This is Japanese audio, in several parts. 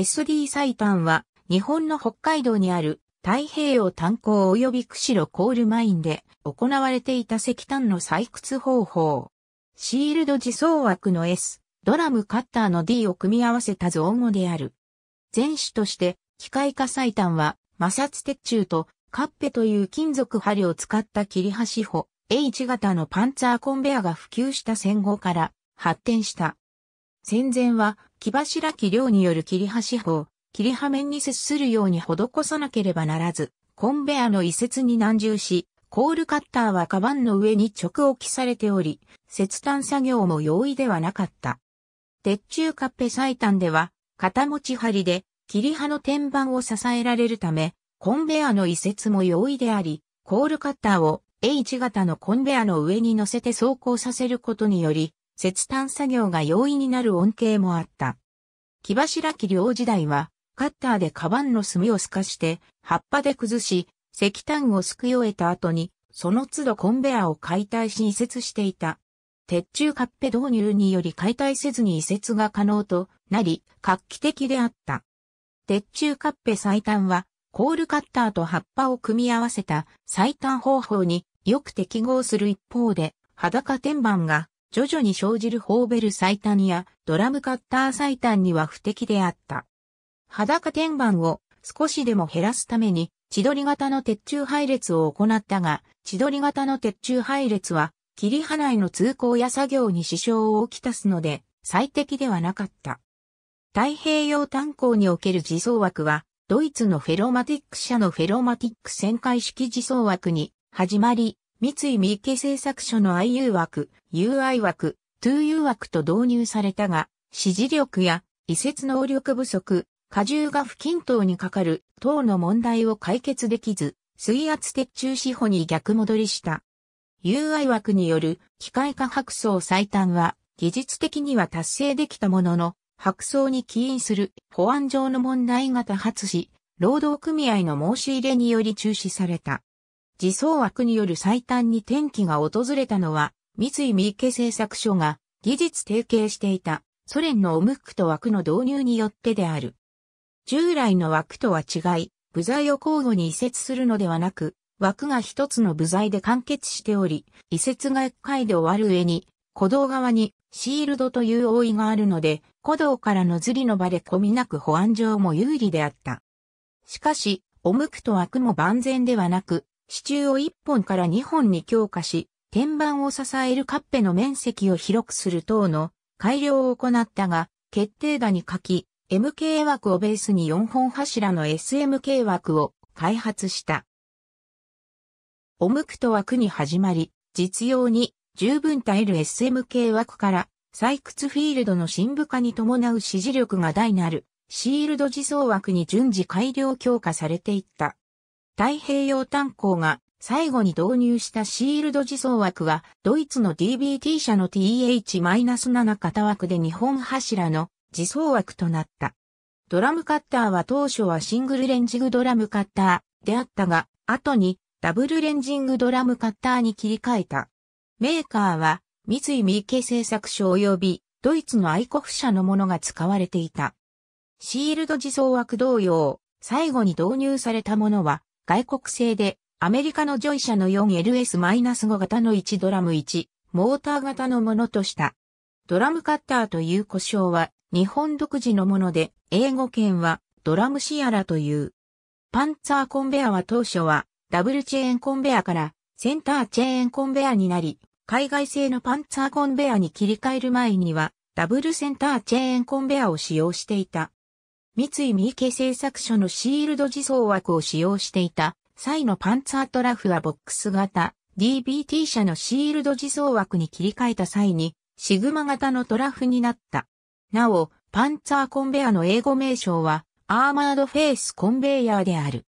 SD 最短は日本の北海道にある太平洋炭鉱及び釧路コールマインで行われていた石炭の採掘方法。シールド自走枠の S、ドラムカッターの D を組み合わせた造語である。前種として機械化採炭は摩擦鉄柱とカッペという金属針を使った切り端歩 H 型のパンツァーコンベアが普及した戦後から発展した。戦前は木柱木量による切り端法、切り刃面に接するように施さなければならず、コンベアの移設に難重し、コールカッターはカバンの上に直置きされており、切断作業も容易ではなかった。鉄柱カッペ最短では、片持ち針で、切り刃の天板を支えられるため、コンベアの移設も容易であり、コールカッターを H 型のコンベアの上に乗せて走行させることにより、切炭作業が容易になる恩恵もあった。木柱木良時代は、カッターでカバンの炭を透かして、葉っぱで崩し、石炭をすくい終えた後に、その都度コンベアを解体し移設していた。鉄柱カッペ導入により解体せずに移設が可能となり、画期的であった。鉄柱カッペ最短は、コールカッターと葉っぱを組み合わせた最短方法によく適合する一方で、裸天板が徐々に生じるホーベル最短やドラムカッター最短には不適であった。裸天板を少しでも減らすために、千鳥型の鉄柱配列を行ったが、千鳥型の鉄柱配列は、切り離内の通行や作業に支障をきたすので、最適ではなかった。太平洋炭鉱における自走枠は、ドイツのフェロマティック社のフェロマティック旋回式自走枠に始まり、三井三池製作所の IU 枠、UI 枠、2U 枠と導入されたが、支持力や移設能力不足、荷重が不均等にかかる等の問題を解決できず、水圧鉄柱四法に逆戻りした。UI 枠による機械化白層最短は技術的には達成できたものの、白層に起因する保安上の問題が多発し、労働組合の申し入れにより中止された。自走枠による最短に転機が訪れたのは、三井三池製作所が技術提携していたソ連のオムックと枠の導入によってである。従来の枠とは違い、部材を交互に移設するのではなく、枠が一つの部材で完結しており、移設が1回で終わる上に、鼓動側にシールドという覆いがあるので、鼓動からのずりの場で込みなく保安上も有利であった。しかし、オムクと枠も万全ではなく、支柱を1本から2本に強化し、天板を支えるカッペの面積を広くする等の改良を行ったが、決定打に書き、MK 枠をベースに4本柱の SMK 枠を開発した。オムクト枠に始まり、実用に十分耐える SMK 枠から採掘フィールドの深部化に伴う支持力が大なるシールド自走枠に順次改良強化されていった。太平洋炭鉱が最後に導入したシールド自走枠は、ドイツの DBT 社の TH-7 型枠で日本柱の自走枠となった。ドラムカッターは当初はシングルレンジングドラムカッターであったが、後にダブルレンジングドラムカッターに切り替えた。メーカーは、三井三池製作所及び、ドイツのアイコフ社のものが使われていた。シールド自走枠同様、最後に導入されたものは、外国製で、アメリカのジョイ社の 4LS-5 型の1ドラム1、モーター型のものとした。ドラムカッターという呼称は、日本独自のもので、英語圏は、ドラムシアラという。パンツァーコンベアは当初は、ダブルチェーンコンベアから、センターチェーンコンベアになり、海外製のパンツァーコンベアに切り替える前には、ダブルセンターチェーンコンベアを使用していた。三井三池製作所のシールド自走枠を使用していた際のパンツァートラフはボックス型 DBT 社のシールド自走枠に切り替えた際にシグマ型のトラフになった。なお、パンツァーコンベアの英語名称はアーマードフェイスコンベヤーである。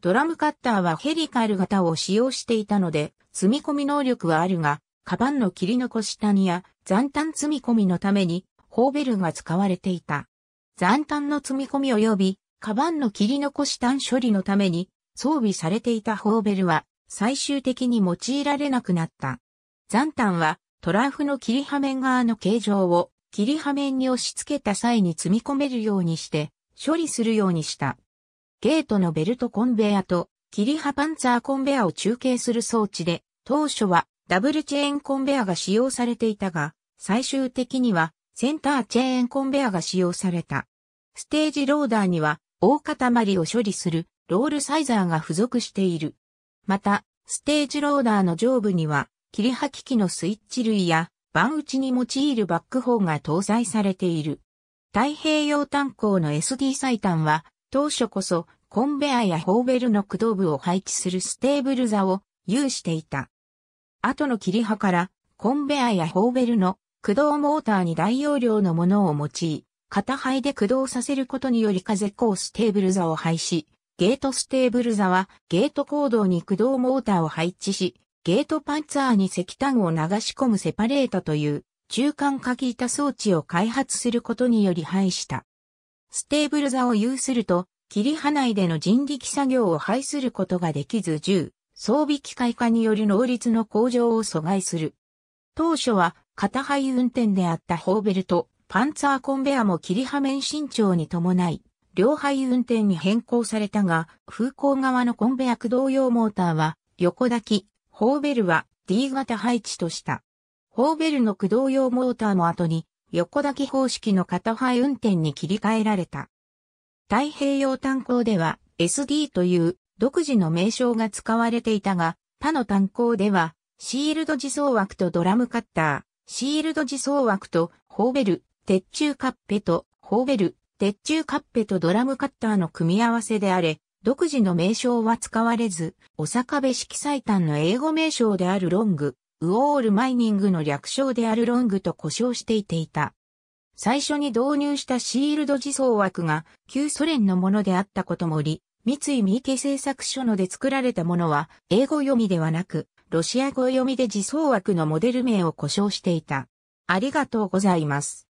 ドラムカッターはヘリカル型を使用していたので積み込み能力はあるが、カバンの切り残し谷や残端積み込みのためにホーベルが使われていた。残端の積み込み及び、カバンの切り残し端処理のために装備されていたホーベルは最終的に用いられなくなった。残端はトラフの切り刃面側の形状を切り刃面に押し付けた際に積み込めるようにして処理するようにした。ゲートのベルトコンベヤと切り刃パンツァーコンベヤを中継する装置で当初はダブルチェーンコンベヤが使用されていたが最終的にはセンターチェーンコンベヤが使用された。ステージローダーには大塊を処理するロールサイザーが付属している。また、ステージローダーの上部には切り吐き機のスイッチ類や番打ちに用いるバックホーが搭載されている。太平洋炭鉱の SD 最短は当初こそコンベアやホーベルの駆動部を配置するステーブル座を有していた。後の切り刃からコンベアやホーベルの駆動モーターに大容量のものを用い、片肺で駆動させることにより風コーステーブル座を廃止。ゲートステーブル座はゲート行動に駆動モーターを配置し、ゲートパンツァーに石炭を流し込むセパレートという中間下き板装置を開発することにより廃した。ステーブル座を有すると、り離内での人力作業を配することができず重、装備機械化による能率の向上を阻害する。当初は、片肺運転であったホーベルト、パンツァーコンベアも切り破面伸長に伴い、両排運転に変更されたが、風向側のコンベア駆動用モーターは横抱き、ホーベルは D 型配置とした。ホーベルの駆動用モーターも後に横抱き方式の片排運転に切り替えられた。太平洋炭鉱では SD という独自の名称が使われていたが、他の炭鉱ではシールド自走枠とドラムカッター、シールド自走枠とホーベル、鉄柱カッペとホーベル、鉄柱カッペとドラムカッターの組み合わせであれ、独自の名称は使われず、お酒部式最短の英語名称であるロング、ウォールマイニングの略称であるロングと呼称していていた。最初に導入したシールド自走枠が旧ソ連のものであったこともあり、三井三池製作所ので作られたものは英語読みではなく、ロシア語読みで自走枠のモデル名を呼称していた。ありがとうございます。